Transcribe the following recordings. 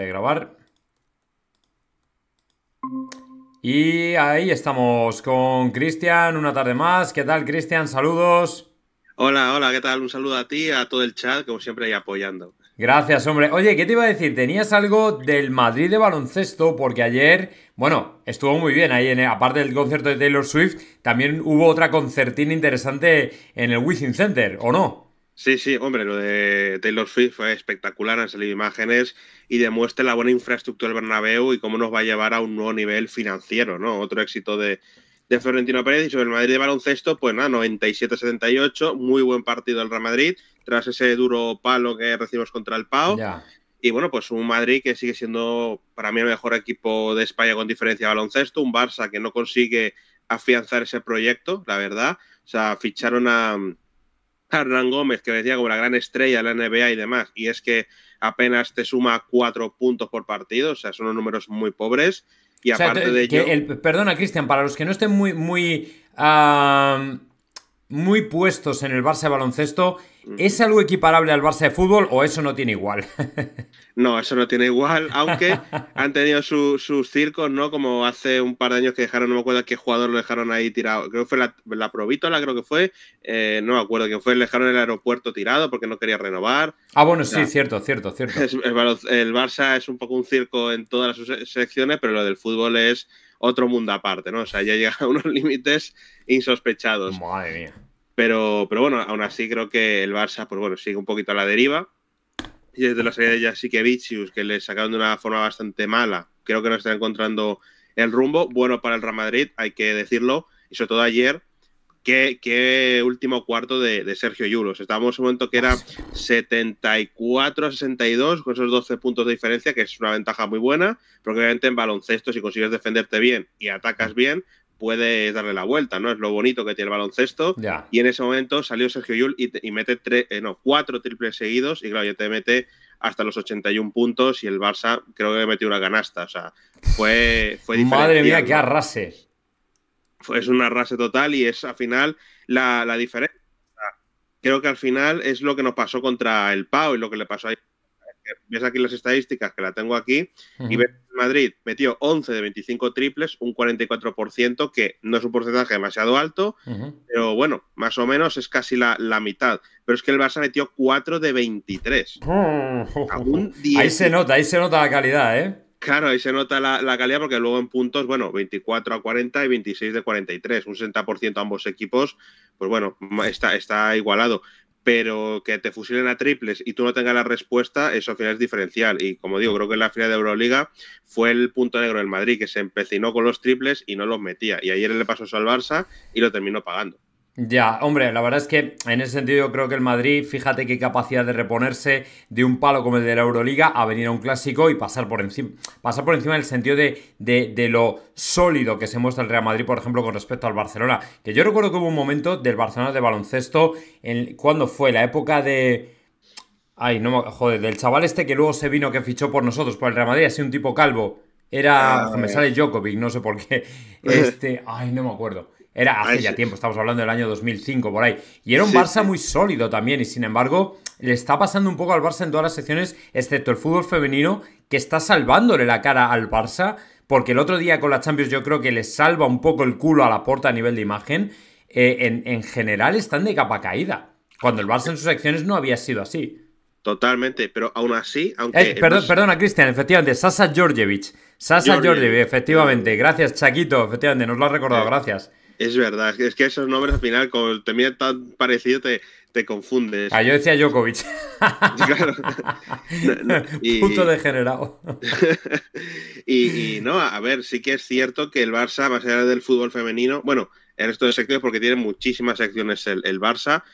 de grabar. Y ahí estamos con Cristian, una tarde más. ¿Qué tal, Cristian? Saludos. Hola, hola, ¿qué tal? Un saludo a ti, a todo el chat, como siempre, ahí apoyando. Gracias, hombre. Oye, ¿qué te iba a decir? Tenías algo del Madrid de baloncesto, porque ayer, bueno, estuvo muy bien ahí, en, aparte del concierto de Taylor Swift, también hubo otra concertina interesante en el wishing Center, ¿o no? Sí, sí, hombre, lo de Taylor Swift fue espectacular, han salido imágenes y demuestra la buena infraestructura del Bernabéu y cómo nos va a llevar a un nuevo nivel financiero, ¿no? Otro éxito de, de Florentino Pérez y sobre el Madrid de baloncesto, pues nada, 97-78, muy buen partido del Real Madrid, tras ese duro palo que recibimos contra el Pau Y bueno, pues un Madrid que sigue siendo para mí el mejor equipo de España con diferencia de baloncesto, un Barça que no consigue afianzar ese proyecto, la verdad. O sea, ficharon a Hernán Gómez, que decía como la gran estrella de la NBA y demás, y es que apenas te suma cuatro puntos por partido, o sea, son unos números muy pobres. Y aparte de ello. perdona, Cristian, para los que no estén muy, muy, ah, muy puestos en el Barça de baloncesto, ¿Es algo equiparable al Barça de fútbol o eso no tiene igual? no, eso no tiene igual, aunque han tenido sus circos, ¿no? Como hace un par de años que dejaron, no me acuerdo qué jugador lo dejaron ahí tirado, creo que fue la, la creo que fue, eh, no me acuerdo quién fue, le dejaron el aeropuerto tirado porque no quería renovar. Ah, bueno, sí, cierto, cierto, cierto. el, Barça es un poco un circo en todas las secciones, pero lo del fútbol es otro mundo aparte, ¿no? O sea, ya llega a unos límites insospechados. Madre mía. Pero, pero bueno, aún así creo que el Barça, pues bueno, sigue un poquito a la deriva. Y desde la salida de Vicius, que le sacaron de una forma bastante mala, creo que no está encontrando el rumbo. Bueno para el Real Madrid, hay que decirlo. Y sobre todo ayer, Qué, último cuarto de, de Sergio Yulos. Estábamos en un momento que era 74 a 62, con esos 12 puntos de diferencia, que es una ventaja muy buena, porque obviamente en baloncesto, si consigues defenderte bien y atacas bien, Puede darle la vuelta, ¿no? Es lo bonito que tiene el baloncesto. Y en ese momento salió Sergio Yul y, mete tres, eh, no, cuatro triples seguidos y claro, ya te mete hasta los 81 puntos y el Barça creo que metió una canasta. O sea, fue, fue Madre mía, qué arrase. Fue, es un arrase total y es al final la, la diferencia. Creo que al final es lo que nos pasó contra el Pau y lo que le pasó a ves aquí las estadísticas que la tengo aquí y Madrid metió 11 de 25 triples, un 44%, que no es un porcentaje demasiado alto, pero bueno, más o menos es casi la, mitad. Pero es que el Barça metió 4 de 23. ahí se nota, ahí se nota la calidad, ¿eh? Claro, ahí se nota la, calidad porque luego en puntos, bueno, 24 a 40 y 26 de 43, un 60% ambos equipos, pues bueno, está, está igualado pero que te fusilen a triples y tú no tengas la respuesta, eso al final es diferencial. Y como digo, creo que en la final de Euroliga fue el punto negro del Madrid, que se empecinó con los triples y no los metía. Y ayer le pasó eso al Barça y lo terminó pagando. Ya, hombre, la verdad es que en ese sentido yo creo que el Madrid, fíjate qué capacidad de reponerse de un palo como el de la Euroliga a venir a un clásico y pasar por encima. Pasar por encima en el sentido de, de, lo sólido que se muestra el Real Madrid, por ejemplo, con respecto al Barcelona. Que yo recuerdo que hubo un momento del Barcelona de baloncesto, en, cuando fue la época de... Ay, no me... Joder, del chaval este que luego se vino, que fichó por nosotros, por el Real Madrid, así un tipo calvo. Era... Ah, me eh. sale Jokovic, no sé por qué. Este... Ay, no me acuerdo. Era hace ya tiempo, estamos hablando del año 2005 por ahí. Y era un Barça muy sólido también y sin embargo le está pasando un poco al Barça en todas las secciones, excepto el fútbol femenino, que está salvándole la cara al Barça, porque el otro día con la Champions yo creo que le salva un poco el culo a la puerta a nivel de imagen. Eh, en, general están de capa caída, cuando el Barça en sus secciones no había sido así. Totalmente, pero aún así, aunque. Eh, perdón, Perdona, Cristian, efectivamente, Sasa Georgievich. Sasa Georgievich, efectivamente. Gracias, Chaquito, efectivamente, nos lo has recordado, eh, gracias. Es verdad, es que esos nombres al final, con te tan parecido, te, te confundes. Ah, yo decía Djokovic. claro. y, Punto degenerado. y, no, a ver, sí que es cierto que el Barça, a ser del fútbol femenino, bueno, en resto de secciones, porque tiene muchísimas secciones el, el Barça,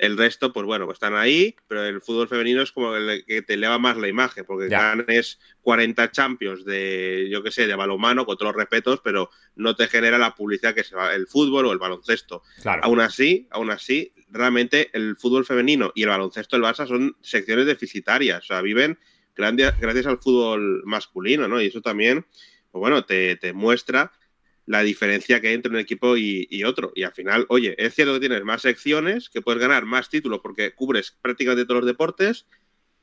el resto, pues bueno, pues están ahí, pero el fútbol femenino es como el que te eleva más la imagen, porque ganes 40 champions de, yo qué sé, de balonmano, con todos los respetos, pero no te genera la publicidad que se va el fútbol o el baloncesto. Aún así, aún así, realmente el fútbol femenino y el baloncesto del Barça son secciones deficitarias, o sea, viven gracias al fútbol masculino, ¿no? Y eso también, pues bueno, te, te muestra la diferencia que hay entre un equipo y, otro. Y al final, oye, es cierto que tienes más secciones, que puedes ganar más títulos porque cubres prácticamente todos los deportes,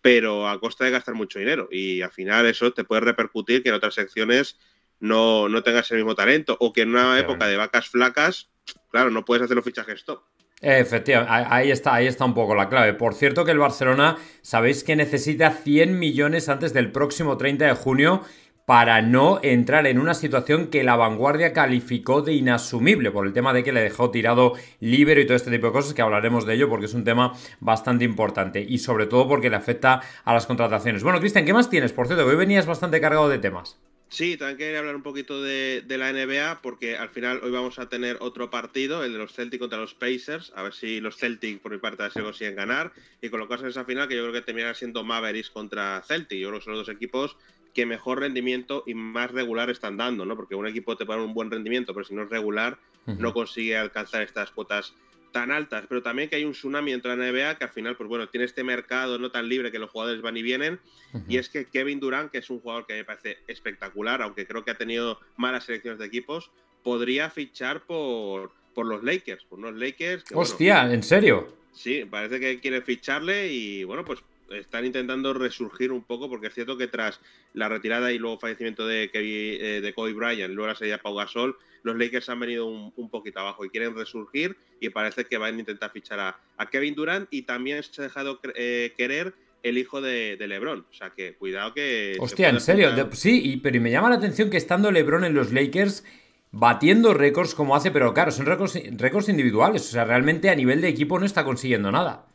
pero a costa de gastar mucho dinero. Y al final eso te puede repercutir que en otras secciones no, no tengas el mismo talento o que en una época de vacas flacas, claro, no puedes hacer los fichajes top. Efectivamente, ahí está, ahí está un poco la clave. Por cierto que el Barcelona, sabéis que necesita 100 millones antes del próximo 30 de junio para no entrar en una situación que la vanguardia calificó de inasumible por el tema de que le dejó tirado libre y todo este tipo de cosas, que hablaremos de ello porque es un tema bastante importante y sobre todo porque le afecta a las contrataciones. Bueno, Cristian, ¿qué más tienes? Por cierto, hoy venías bastante cargado de temas. Sí, también quería hablar un poquito de, la NBA porque al final hoy vamos a tener otro partido, el de los Celtic contra los Pacers, a ver si los Celtics, por mi parte se consiguen ganar y colocarse en esa final que yo creo que terminará siendo Mavericks contra Celtic, yo creo que son los dos equipos que mejor rendimiento y más regular están dando, ¿no? Porque un equipo te puede un buen rendimiento, pero si no es regular, no consigue alcanzar estas cuotas tan altas. Pero también que hay un tsunami entre de la NBA que al final, pues bueno, tiene este mercado no tan libre que los jugadores van y vienen. Y es que Kevin Durant, que es un jugador que me parece espectacular, aunque creo que ha tenido malas selecciones de equipos, podría fichar por, por los Lakers, por los Lakers. Hostia, ¿en serio? Sí, parece que quiere ficharle y bueno, pues están intentando resurgir un poco, porque es cierto que tras la retirada y luego fallecimiento de, Kevin, eh, de Kobe Bryant, luego la salida de Pau Gasol, los Lakers han venido un, poquito abajo y quieren resurgir y parece que van a intentar fichar a, Kevin Durant y también se ha dejado eh, querer el hijo de, LeBron. O sea que cuidado que... Hostia, en serio. Sí, y, pero me llama la atención que estando LeBron en los Lakers batiendo récords como hace, pero claro, son récords, récords individuales. O sea, realmente a nivel de equipo no está consiguiendo nada.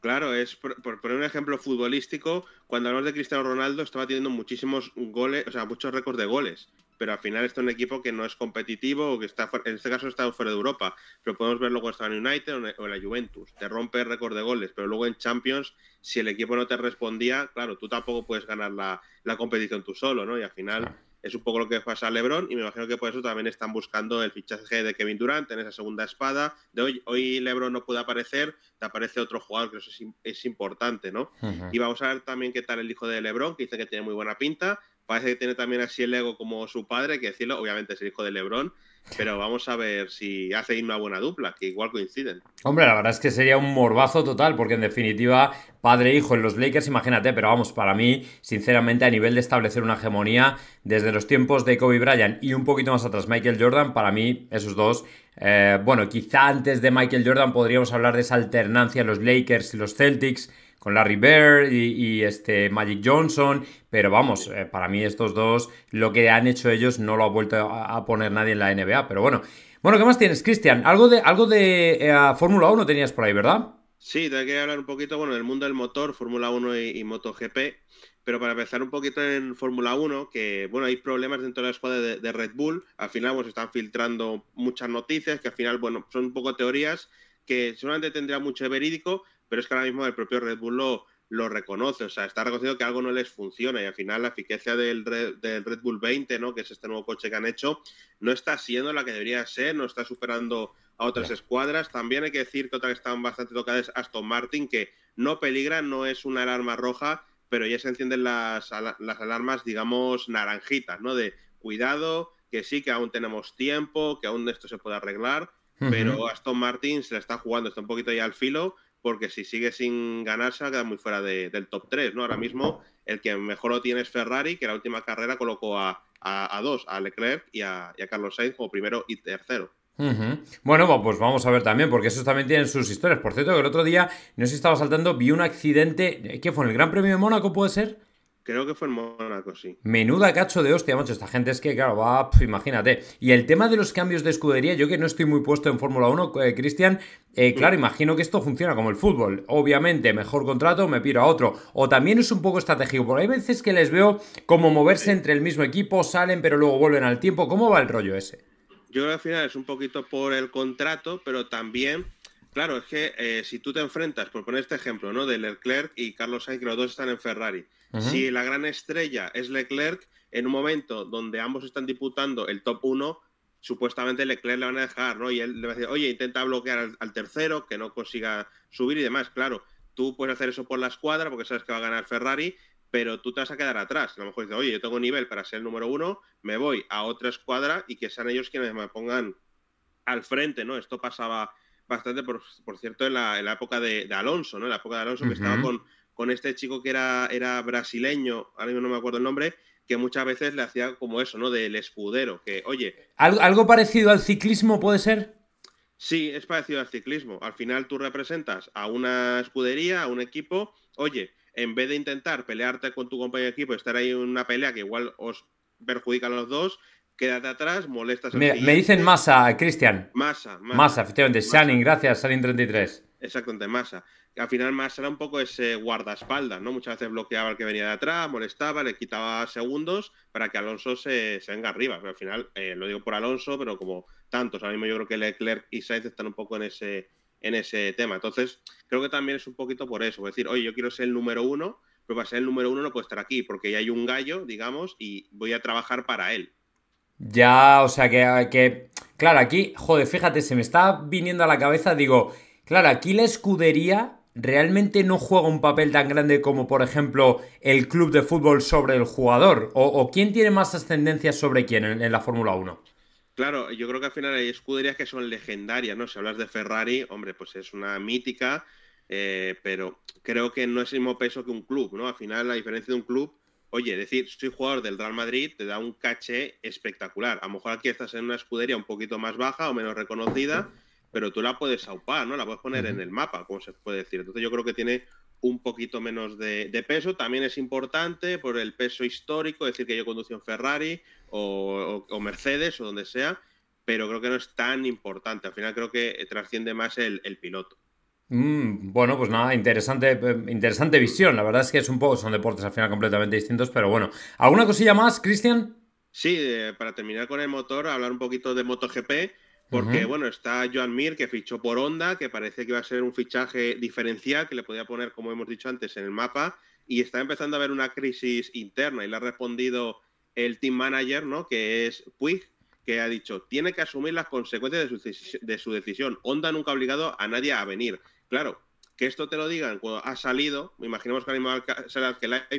Claro, es por, poner un ejemplo futbolístico, cuando hablamos de Cristiano Ronaldo estaba teniendo muchísimos goles, o sea, muchos récords de goles, pero al final está un equipo que no es competitivo o que está, en este caso está fuera de Europa, pero podemos verlo está en United o en la Juventus, te rompe el récord de goles, pero luego en Champions, si el equipo no te respondía, claro, tú tampoco puedes ganar la, la competición tú solo, ¿no? Y al final es un poco lo que pasa a LeBron y me imagino que por eso también están buscando el fichaje de Kevin Durant en esa segunda espada. De hoy, hoy LeBron no puede aparecer, te aparece otro jugador que eso es, importante, ¿no? Y vamos a ver también qué tal el hijo de LeBron, que dice que tiene muy buena pinta. Parece que tiene también así el ego como su padre, que decirlo, obviamente es el hijo de LeBron, pero vamos a ver si hace una buena dupla, que igual coinciden. Hombre, la verdad es que sería un morbazo total, porque en definitiva, padre e hijo en los Lakers, imagínate, pero vamos, para mí, sinceramente, a nivel de establecer una hegemonía, desde los tiempos de Kobe Bryant y un poquito más atrás Michael Jordan, para mí, esos dos, eh, bueno, quizá antes de Michael Jordan podríamos hablar de esa alternancia, los Lakers y los Celtics con Larry Bear y, este Magic Johnson, pero vamos, eh, para mí estos dos, lo que han hecho ellos no lo ha vuelto a, poner nadie en la NBA, pero bueno. Bueno, ¿qué más tienes, Cristian? Algo de, algo de eh, Fórmula 1 tenías por ahí, ¿verdad? Sí, te que hablar un poquito, bueno, del mundo del motor, Fórmula 1 y, MotoGP. Pero para empezar un poquito en Fórmula 1, que bueno, hay problemas dentro de la escuadra de, Red Bull. Al final, pues están filtrando muchas noticias que al final, bueno, son un poco teorías que seguramente tendría mucho verídico, pero es que ahora mismo el propio Red Bull lo, lo reconoce, o sea, está reconocido que algo no les funciona y al final la eficacia del Red, del Red Bull 20, ¿no? que es este nuevo coche que han hecho, no está siendo la que debería ser, no está superando a otras escuadras. También hay que decir que otra que están bastante tocadas es Aston Martin, que no peligra, no es una alarma roja, pero ya se encienden las, las alarmas, digamos, naranjitas, ¿no? De cuidado, que sí, que aún tenemos tiempo, que aún esto se puede arreglar, pero Aston Martin se la está jugando, está un poquito ya al filo porque si sigue sin ganarse, queda muy fuera del top 3, ¿no? Ahora mismo el que mejor lo tiene es Ferrari, que en la última carrera colocó a, dos, a Leclerc y a, Carlos Sainz como primero y tercero. Bueno, pues, pues vamos a ver también, porque esos también tienen sus historias. Por cierto, que el otro día, no sé si estaba saltando, vi un accidente, ¿qué fue? ¿En el Gran Premio de Mónaco puede ser? Creo que fue en Mónaco, sí. Menuda cacho de hostia, macho. Esta gente es que, claro, va, imagínate. Y el tema de los cambios de escudería, yo que no estoy muy puesto en Fórmula 1, eh, Cristian, eh, mm. claro, imagino que esto funciona como el fútbol. Obviamente, mejor contrato, me piro a otro. O también es un poco estratégico, porque hay veces que les veo como moverse entre el mismo equipo, salen pero luego vuelven al tiempo. ¿Cómo va el rollo ese? Yo creo que al final es un poquito por el contrato, pero también Claro, es que eh, si tú te enfrentas, por poner este ejemplo, ¿no? De Leclerc y Carlos Sainz, que los dos están en Ferrari. Si la gran estrella es Leclerc, en un momento donde ambos están disputando el top 1, supuestamente Leclerc le van a dejar, ¿no? Y él le va a decir, oye, intenta bloquear al, tercero, que no consiga subir y demás. Claro, tú puedes hacer eso por la escuadra porque sabes que va a ganar Ferrari, pero tú te vas a quedar atrás. A lo mejor dice oye, yo tengo nivel para ser el número uno, me voy a otra escuadra y que sean ellos quienes me pongan al frente, ¿no? Esto pasaba bastante, por, cierto, en la, época de, Alonso, ¿no? En la época de Alonso, que estaba con con este chico que era, era brasileño, ahora mismo no me acuerdo el nombre, que muchas veces le hacía como eso, ¿no? Del escudero, que oye... ¿Algo, parecido al ciclismo puede ser? Sí, es parecido al ciclismo. Al final tú representas a una escudería, a un equipo, oye, en vez de intentar pelearte con tu compañero de equipo, estar ahí en una pelea que igual os perjudica a los dos, quédate atrás, molestas a Me, me dicen masa, Cristian. Massa, masa. efectivamente. Shannon, gracias, shannon 33 Exactamente, Massa. Al final Massa era un poco ese guardaespaldas, ¿no? Muchas veces bloqueaba al que venía de atrás, molestaba, le quitaba segundos para que Alonso se, venga arriba. Pero al final, eh, lo digo por Alonso, pero como tantos, ahora mismo yo creo que Leclerc y Sainz están un poco en ese, en ese tema. Entonces, creo que también es un poquito por eso, es decir, oye, yo quiero ser el número uno, pero para ser el número uno no puedo estar aquí, porque ya hay un gallo, digamos, y voy a trabajar para él. Ya, o sea que, que claro, aquí, joder, fíjate, se me está viniendo a la cabeza, digo, Claro, aquí la escudería realmente no juega un papel tan grande como, por ejemplo, el club de fútbol sobre el jugador. ¿O, quién tiene más ascendencia sobre quién en, la Fórmula 1? Claro, yo creo que al final hay escuderías que son legendarias, ¿no? Si hablas de Ferrari, hombre, pues es una mítica, eh, pero creo que no es el mismo peso que un club, ¿no? Al final, la diferencia de un club, oye, decir, soy jugador del Real Madrid, te da un caché espectacular. A lo mejor aquí estás en una escudería un poquito más baja o menos reconocida pero tú la puedes aupar, ¿no? La puedes poner en el mapa, como se puede decir. Entonces yo creo que tiene un poquito menos de, peso. También es importante por el peso histórico, decir, que yo conducí en Ferrari o, Mercedes o donde sea, pero creo que no es tan importante. Al final creo que eh, trasciende más el, piloto. Mm, bueno, pues nada, interesante, eh, interesante visión. La verdad es que es un poco, son deportes al final completamente distintos, pero bueno. ¿Alguna cosilla más, Cristian? Sí, eh, para terminar con el motor, hablar un poquito de MotoGP. Porque, bueno, está Joan Mir, que fichó por Honda, que parece que va a ser un fichaje diferencial, que le podía poner, como hemos dicho antes, en el mapa. Y está empezando a haber una crisis interna y le ha respondido el team manager, ¿no? Que es Puig, que ha dicho, tiene que asumir las consecuencias de su, decisión. Honda nunca ha obligado a nadie a venir. Claro, que esto te lo digan cuando ha salido, imaginemos que animal que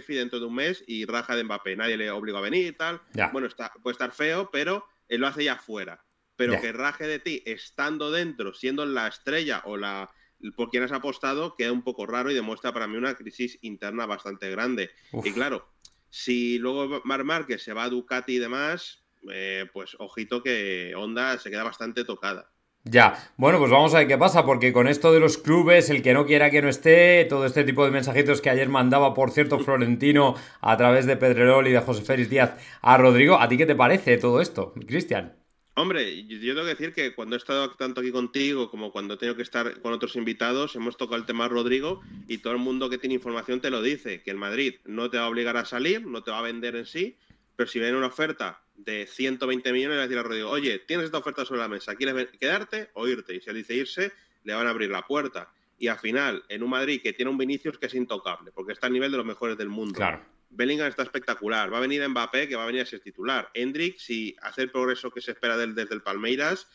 que dentro de un mes y raja de Mbappé, nadie le obligó a venir y tal. Bueno, está, puede estar feo, pero él lo hace ya fuera pero que raje de ti estando dentro, siendo la estrella o la por quien has apostado, queda un poco raro y demuestra para mí una crisis interna bastante grande. Y claro, si luego Mar Márquez se va a Ducati y demás, eh, pues ojito que Onda se queda bastante tocada. Ya, bueno, pues vamos a ver qué pasa, porque con esto de los clubes, el que no quiera que no esté, todo este tipo de mensajitos que ayer mandaba, por cierto, Florentino a través de Pedrerol y de José Félix Díaz a Rodrigo, ¿a ti qué te parece todo esto, Cristian? Hombre, yo tengo que decir que cuando he estado tanto aquí contigo como cuando he tenido que estar con otros invitados, hemos tocado el tema Rodrigo y todo el mundo que tiene información te lo dice, que el Madrid no te va a obligar a salir, no te va a vender en sí, pero si viene una oferta de 120 millones, le va a decir a Rodrigo, oye, tienes esta oferta sobre la mesa, ¿quieres quedarte o irte? Y si él dice irse, le van a abrir la puerta. Y al final, en un Madrid que tiene un Vinicius que es intocable, porque está al nivel de los mejores del mundo. Claro Bellingham está espectacular. Va a venir Mbappé, que va a venir a ser titular. Hendrik, si hace el progreso que se espera desde el Palmeiras,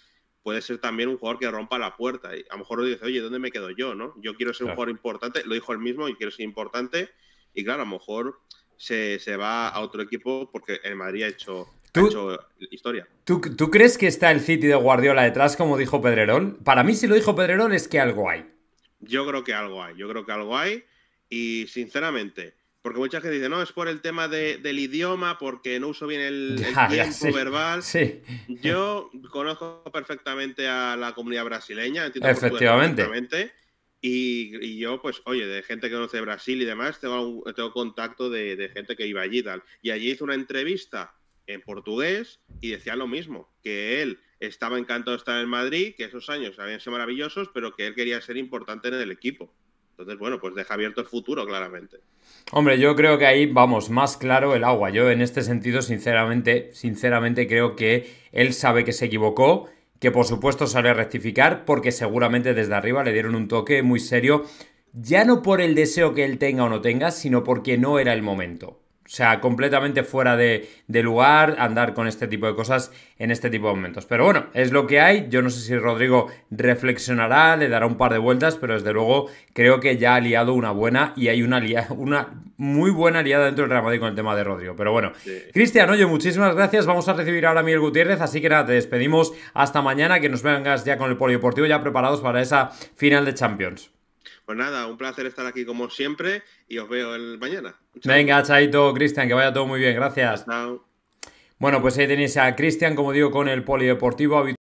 puede ser también un jugador que rompa la puerta. Y a lo mejor lo dice, oye, ¿dónde me quedo yo? ¿no? Yo quiero ser un jugador importante, lo dijo él mismo, y quiero ser importante. Y claro, a lo mejor se, va a otro equipo porque el Madrid ha hecho, historia. ¿tú, crees que está el City de Guardiola detrás, como dijo Pedrerón? Para mí, si lo dijo Pedrerón es que algo hay. Yo creo que algo hay, yo creo que algo hay. Y sinceramente, porque mucha gente dice, no, es por el tema de, del idioma, porque no uso bien el, tiempo verbal. Sí. Yo conozco perfectamente a la comunidad brasileña, Efectivamente. Y, yo, pues, oye, de gente que conoce Brasil y demás, tengo, tengo contacto de, de, gente que iba allí y tal. Y allí hizo una entrevista en portugués y decía lo mismo, que él estaba encantado de estar en Madrid, que esos años habían sido maravillosos, pero que él quería ser importante en el equipo. Entonces, bueno, pues deja abierto el futuro claramente. Hombre, yo creo que ahí vamos más claro el agua. Yo en este sentido, sinceramente, sinceramente creo que él sabe que se equivocó, que por supuesto sale rectificar, porque seguramente desde arriba le dieron un toque muy serio, ya no por el deseo que él tenga o no tenga, sino porque no era el momento o sea, completamente fuera de, lugar andar con este tipo de cosas en este tipo de momentos. Pero bueno, es lo que hay. Yo no sé si Rodrigo reflexionará, le dará un par de vueltas, pero desde luego creo que ya ha liado una buena y hay una, una muy buena liada dentro del Real con el tema de Rodrigo. Pero bueno, Cristian, oye, muchísimas gracias. Vamos a recibir ahora a Miguel Gutiérrez, así que nada, te despedimos hasta mañana, que nos vengas ya con el polideportivo ya preparados para esa final de Champions. Pues nada, un placer estar aquí como siempre y os veo el mañana. Venga, chaito, Cristian, que vaya todo muy bien, gracias. Bueno, pues ahí tenéis a Cristian, como digo, con el polideportivo habitual.